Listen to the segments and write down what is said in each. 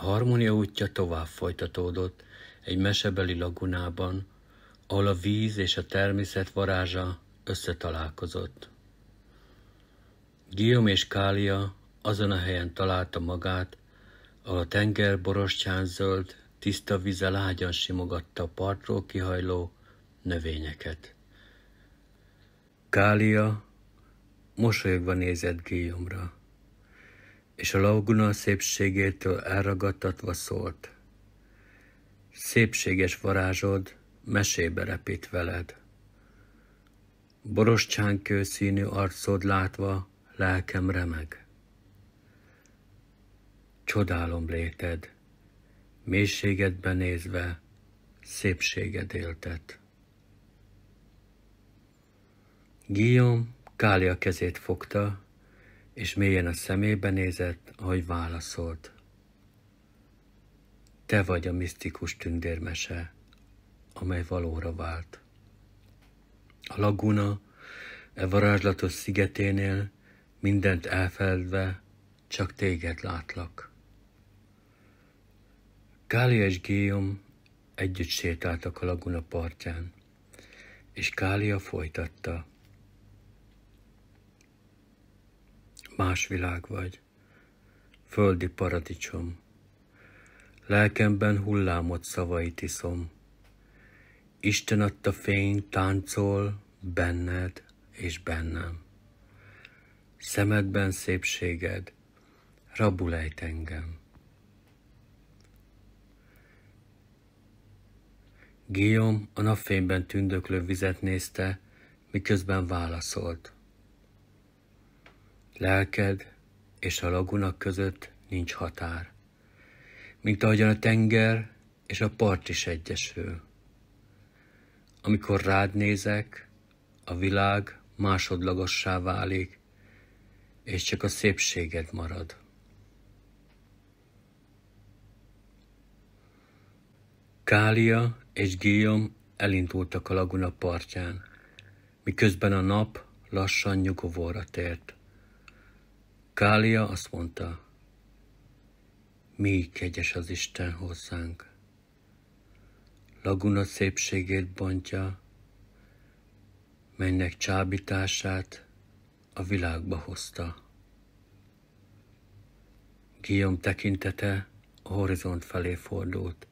A harmónia útja tovább folytatódott egy mesebeli lagunában, ahol a víz és a természet varázsa összetalálkozott. Guillaume és Kália azon a helyen találta magát, ahol a tenger borostyán zöld, tiszta vize lágyan simogatta a partról kihajló növényeket. Kália mosolyogva nézett Guillaume-ra és a laguna szépségétől elragadtatva szólt. Szépséges varázsod mesébe repít veled. Borostyánkő színű arcod látva lelkem remeg. Csodálom léted, mélységedbe nézve szépséged éltet. Guillaume Kália kezét fogta, és mélyen a szemébe nézett, ahogy válaszolt. Te vagy a misztikus tündérmese, amely valóra vált. A laguna e varázslatos szigeténél mindent elfeledve, csak téged látlak. Kália és Géjom együtt sétáltak a laguna partján, és Kália folytatta – más világ vagy, földi paradicsom. Lelkemben hullámot szavait iszom. Isten adta fény táncol benned és bennem. Szemedben szépséged, rabulejt engem. Guillaume a napfényben tündöklő vizet nézte, miközben válaszolt. Lelked és a lagunak között nincs határ, mint ahogyan a tenger és a part is egyesül. Amikor rád nézek, a világ másodlagossá válik, és csak a szépséged marad. Kália és Guillaume elindultak a laguna partján, miközben a nap lassan nyugovóra tért. Kália azt mondta, mi kegyes az Isten hozzánk. Laguna szépségét bontja, melynek csábítását a világba hozta. Guillaume tekintete a horizont felé fordult,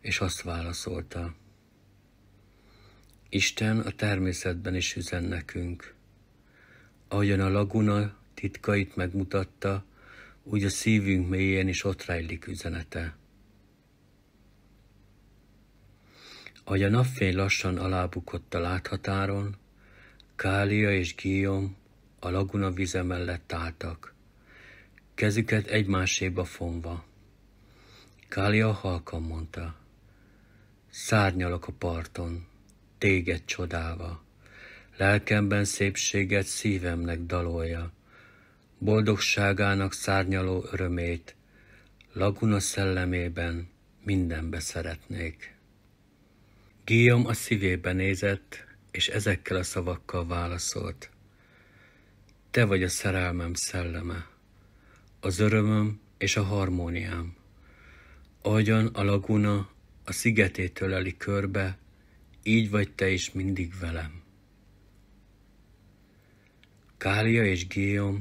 és azt válaszolta. Isten a természetben is üzen nekünk, ahogyan a laguna titkait megmutatta, úgy a szívünk mélyén is ott rejlik üzenete. Ahogy a napfény lassan alábukott a láthatáron, Kália és Guillaume a laguna vize mellett álltak, kezüket egymáséba fonva. Kália halkan mondta, szárnyalok a parton, téged csodálva, lelkemben szépséget szívemnek dalolja, boldogságának szárnyaló örömét, laguna szellemében mindenbe szeretnék. Guillaume a szívébe nézett, és ezekkel a szavakkal válaszolt. Te vagy a szerelmem szelleme, az örömöm és a harmóniám. Ahogyan a laguna a szigetét öleli körbe, így vagy te is mindig velem. Kália és Guillaume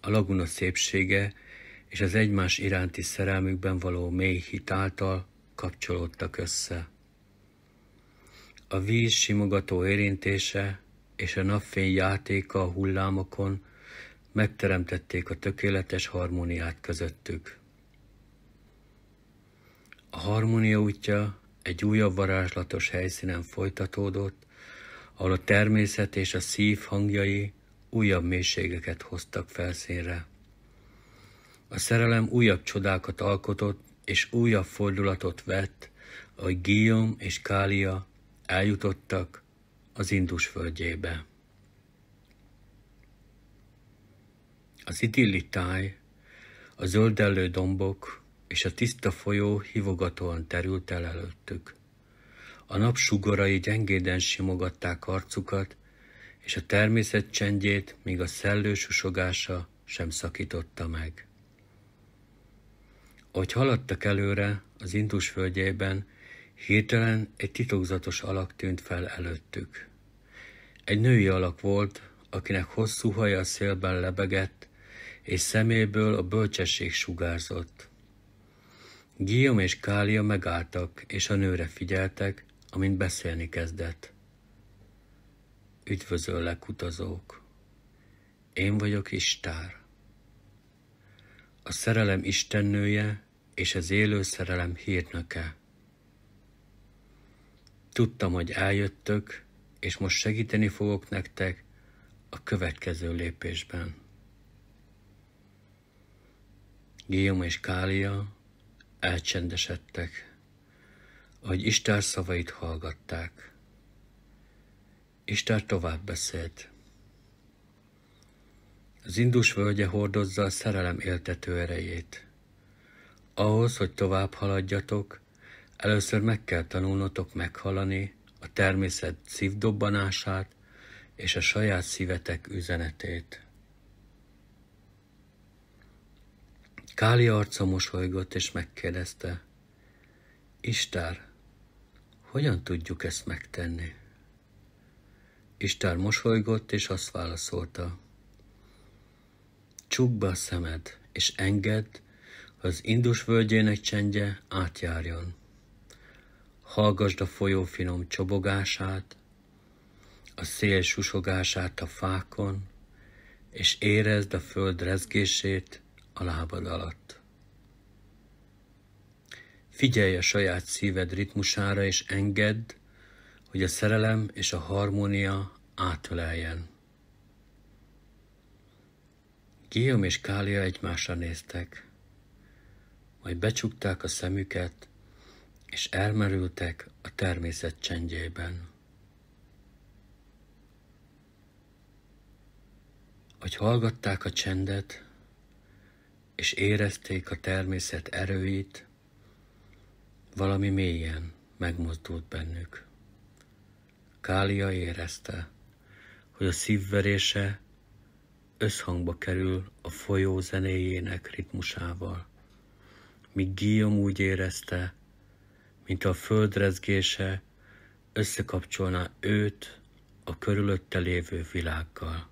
a laguna szépsége és az egymás iránti szerelmükben való mély hit által kapcsolódtak össze. A víz simogató érintése és a napfény játéka a hullámokon megteremtették a tökéletes harmóniát közöttük. A harmónia útja egy újabb varázslatos helyszínen folytatódott, ahol a természet és a szív hangjai újabb mélységeket hoztak felszínre. A szerelem újabb csodákat alkotott, és újabb fordulatot vett, ahogy Guillaume és Kália eljutottak az Indus földjébe. Az idilli táj, a zöldellő dombok és a tiszta folyó hivogatóan terült el előttük. A nap sugarai gyengéden simogatták arcukat, és a természet csendjét még a szellő susogása sem szakította meg. Ahogy haladtak előre az Indus földjében, hirtelen egy titokzatos alak tűnt fel előttük. Egy női alak volt, akinek hosszú haja a szélben lebegett, és szeméből a bölcsesség sugárzott. Guillaume és Kália megálltak, és a nőre figyeltek, amint beszélni kezdett. Üdvözöllek, utazók! Én vagyok Istár, a szerelem istennője és az élő szerelem hírnöke. Tudtam, hogy eljöttök, és most segíteni fogok nektek a következő lépésben. Guillaume és Kália elcsendesedtek, ahogy Istár szavait hallgatták. Isten tovább beszélt. Az indus völgye hordozza a szerelem éltető erejét. Ahhoz, hogy tovább haladjatok, először meg kell tanulnotok meghalani a természet szívdobbanását és a saját szívetek üzenetét. Káli arca mosolygott és megkérdezte, Istár, hogyan tudjuk ezt megtenni? Istár mosolygott, és azt válaszolta. Csukd be a szemed, és engedd, hogy az Indus völgyének csendje átjárjon. Hallgasd a folyó finom csobogását, a szél susogását a fákon, és érezd a föld rezgését a lábad alatt. Figyelj a saját szíved ritmusára, és engedd, hogy a szerelem és a harmónia átöleljen. Guillaume és Kália egymásra néztek, majd becsukták a szemüket, és elmerültek a természet csendjében. Hogy hallgatták a csendet, és érezték a természet erőit, valami mélyen megmozdult bennük. Kália érezte, hogy a szívverése összhangba kerül a folyó zenéjének ritmusával, míg Guillaume úgy érezte, mint a földrezgése összekapcsolná őt a körülötte lévő világgal.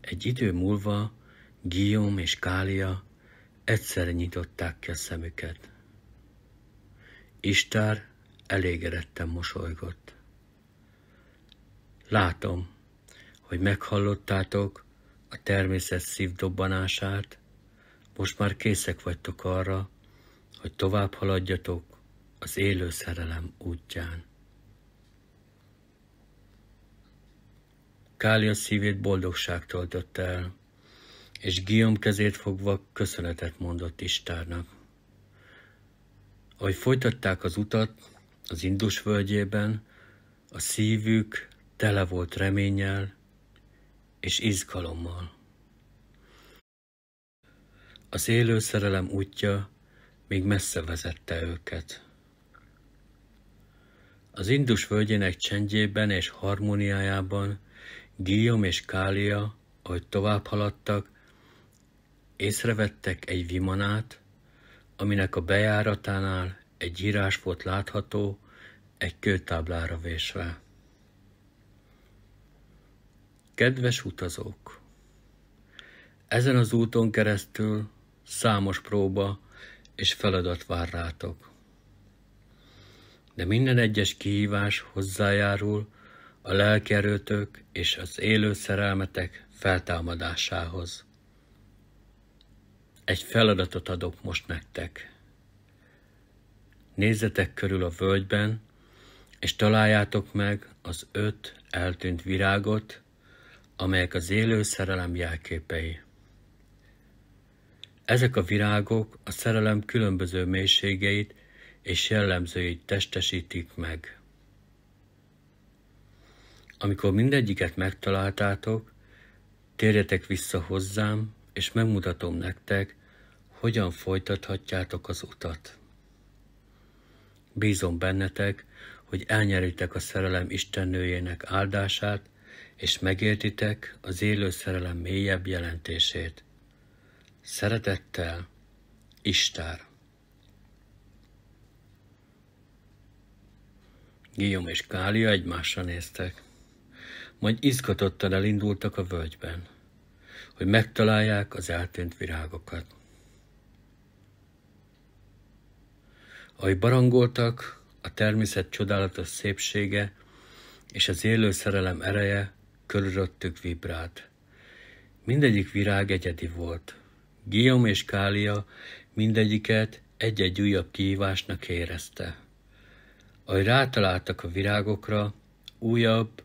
Egy idő múlva Guillaume és Kália egyszerre nyitották ki a szemüket. Istár elégedetten mosolygott. Látom, hogy meghallottátok a természet szívdobbanását, most már készek vagytok arra, hogy tovább haladjatok az élő szerelem útján. Kália szívét boldogság töltött el, és Guillaume kezét fogva köszönetet mondott Istárnak. Ahogy folytatták az utat az Indus völgyében, a szívük tele volt reménnyel és izgalommal. Az élő szerelem útja még messze vezette őket. Az Indus völgyének csendjében és harmóniájában Guillaume és Kália, ahogy tovább haladtak, észrevettek egy vimanát, aminek a bejáratánál egy írás volt látható, egy kőtáblára vésve. Kedves utazók! Ezen az úton keresztül számos próba és feladat vár rátok. De minden egyes kihívás hozzájárul a lelkerőtök és az élő szerelmetek feltámadásához. Egy feladatot adok most nektek. Nézzetek körül a völgyben, és találjátok meg az öt eltűnt virágot, amelyek az élő szerelem jelképei. Ezek a virágok a szerelem különböző mélységeit és jellemzőit testesítik meg. Amikor mindegyiket megtaláltátok, térjetek vissza hozzám, és megmutatom nektek, hogyan folytathatjátok az utat. Bízom bennetek, hogy elnyeritek a szerelem istennőjének áldását, és megértitek az élő szerelem mélyebb jelentését. Szeretettel, Istár! Guillaume és Kália egymásra néztek. Majd izgatottan elindultak a völgyben, hogy megtalálják az eltűnt virágokat. Ahogy barangoltak, a természet csodálatos szépsége és az élő szerelem ereje körülöttük vibrált. Mindegyik virág egyedi volt. Guillaume és Kália mindegyiket egy-egy újabb kihívásnak érezte. Ahogy rátaláltak a virágokra, újabb,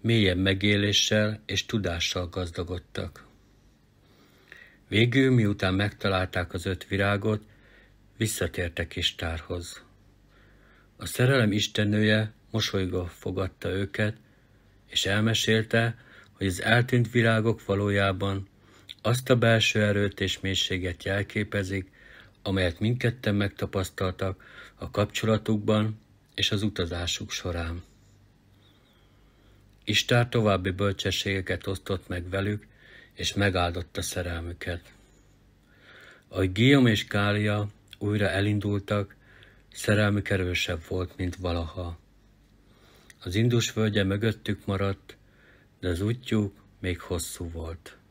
mélyebb megéléssel és tudással gazdagodtak. Végül, miután megtalálták az öt virágot, Visszatértek Istárhoz. A szerelem istenője mosolygva fogadta őket, és elmesélte, hogy az eltűnt világok valójában azt a belső erőt és mélységet jelképezik, amelyet mindketten megtapasztaltak a kapcsolatukban és az utazásuk során. Istár további bölcsességeket osztott meg velük, és megáldotta szerelmüket. Ahogy Guillaume és Kália újra elindultak, szerelmük erősebb volt, mint valaha. Az indus völgye mögöttük maradt, de az útjuk még hosszú volt.